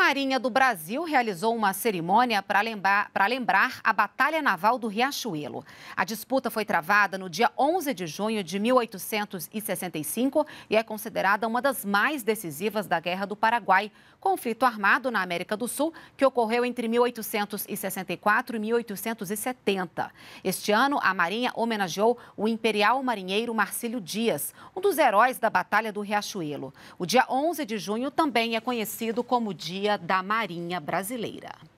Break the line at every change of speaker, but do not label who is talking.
Marinha do Brasil realizou uma cerimônia para lembrar, lembrar a Batalha Naval do Riachuelo. A disputa foi travada no dia 11 de junho de 1865 e é considerada uma das mais decisivas da Guerra do Paraguai, conflito armado na América do Sul que ocorreu entre 1864 e 1870. Este ano, a Marinha homenageou o imperial marinheiro Marcílio Dias, um dos heróis da Batalha do Riachuelo. O dia 11 de junho também é conhecido como Dia da Marinha Brasileira.